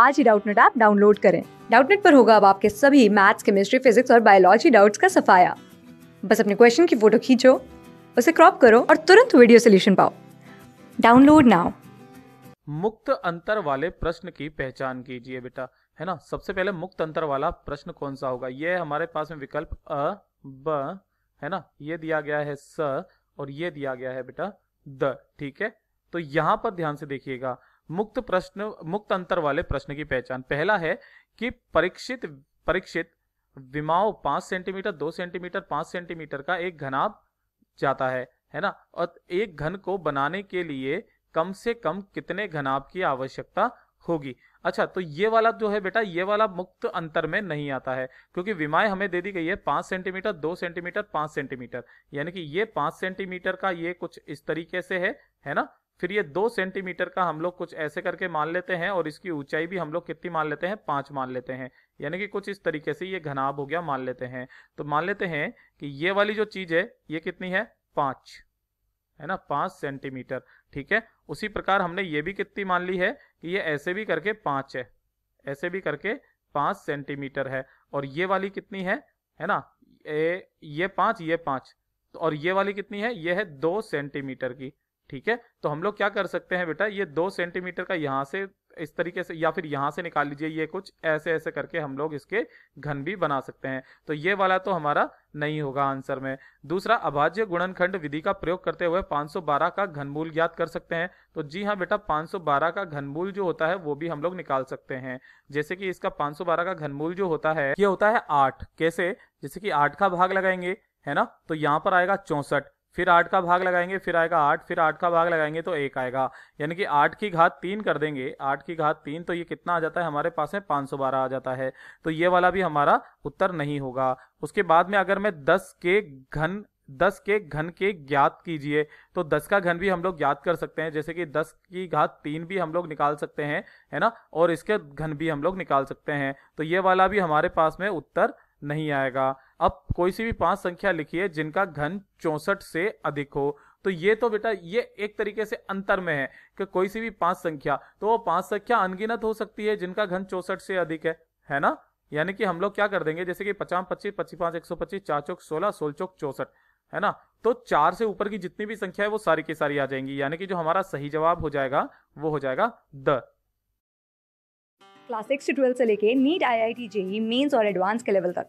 आज ही Doubtnut app download करें डाउटनेट पर होगा अब आपके सभी मैथ्स केमिस्ट्री फिजिक्स और बायोलॉजी डाउट्स का सफाया बस अपने क्वेश्चन की फोटो खींचो उसे क्रॉप करो और तुरंत वीडियो सोल्यूशन पाओ डाउनलोड नाउ मुक्त अंतर वाले प्रश्न की पहचान कीजिए बेटा है ना सबसे पहले मुक्त अंतर वाला प्रश्न कौन सा होगा यह हमारे पास में विकल्प अ ब है ना ये दिया गया है स और ये दिया गया है बेटा द ठीक है तो यहां पर ध्यान से देखिएगा मुक्त प्रश्न मुक्त अंतर वाले प्रश्न की पहचान पहला है कि परीक्षित परीक्षित विमाओं पांच सेंटीमीटर दो सेंटीमीटर पांच सेंटीमीटर का एक घनाभ जाता है है ना और एक घन को बनाने के लिए कम से कम कितने घनाभ की आवश्यकता होगी अच्छा तो ये वाला जो है बेटा ये वाला मुक्त अंतर में नहीं आता है क्योंकि विमाएं हमें दे दी गई है पांच सेंटीमीटर दो सेंटीमीटर पांच सेंटीमीटर यानी कि ये पांच सेंटीमीटर का ये कुछ इस तरीके से है है ना फिर ये दो सेंटीमीटर का हम लोग कुछ ऐसे करके मान लेते हैं और इसकी ऊंचाई भी हम लोग कितनी मान लेते हैं पांच मान लेते हैं यानी कि कुछ इस तरीके से ये घनाब हो गया मान लेते हैं तो मान लेते हैं कि ये वाली जो चीज़ है ये कितनी है पांच है ना पांच सेंटीमीटर ठीक है उसी प्रकार हमने ये भी कितनी मान ली है कि ये ऐसे भी करके पांच है ऐसे भी करके पांच सेंटीमीटर है और ये वाली कितनी है है ना ए, ये पांच ये पांच तो और ये वाली कितनी है ये है दो सेंटीमीटर की ठीक है तो हम लोग क्या कर सकते हैं बेटा ये दो सेंटीमीटर का यहाँ से इस तरीके से या फिर यहाँ से निकाल लीजिए ये कुछ ऐसे ऐसे करके हम लोग इसके घन भी बना सकते हैं तो ये वाला तो हमारा नहीं होगा आंसर में दूसरा अभाज्य गुणनखंड विधि का प्रयोग करते हुए 512 का घनमूल ज्ञात कर सकते हैं तो जी हाँ बेटा 512 का घनमूल जो होता है वो भी हम लोग निकाल सकते हैं जैसे कि इसका 512 का घनमूल जो होता है ये होता है आठ कैसे जैसे कि आठ का भाग लगाएंगे है ना तो यहाँ पर आएगा चौसठ फिर आठ का भाग लगाएंगे फिर आएगा आठ फिर आठ का भाग लगाएंगे तो एक आएगा यानी कि आठ की घात तीन कर देंगे आठ की घात तीन तो ये कितना आ जाता है हमारे पास में पाँच आ जाता है तो ये वाला भी हमारा उत्तर नहीं होगा उसके बाद में अगर मैं दस के घन दस के घन के ज्ञात कीजिए तो दस का घन भी हम लोग ज्ञात कर सकते हैं जैसे कि दस की घात तीन भी हम लोग निकाल सकते हैं है ना और इसके घन भी हम लोग निकाल सकते हैं तो ये वाला भी हमारे पास में उत्तर नहीं आएगा अब कोई सी भी पांच संख्या लिखिए जिनका घन चौसठ से अधिक हो तो ये तो बेटा ये एक तरीके से अंतर में है कि कोई सी भी पांच संख्या तो वो पांच संख्या अनगिनत हो सकती है जिनका घन चौसठ से अधिक है है ना यानी कि हम लोग क्या कर देंगे जैसे कि पचास पच्चीस पच्चीस पांच एक सौ पच्चीस चार चौक सोलह सोल चौक चौसठ है ना तो चार से ऊपर की जितनी भी संख्या है वो सारी की सारी आ जाएंगी यानी कि जो हमारा सही जवाब हो जाएगा वो हो जाएगा द क्लास सिक्स से से लेके NEET I I T JEE mains और एडवांस के लेवल तक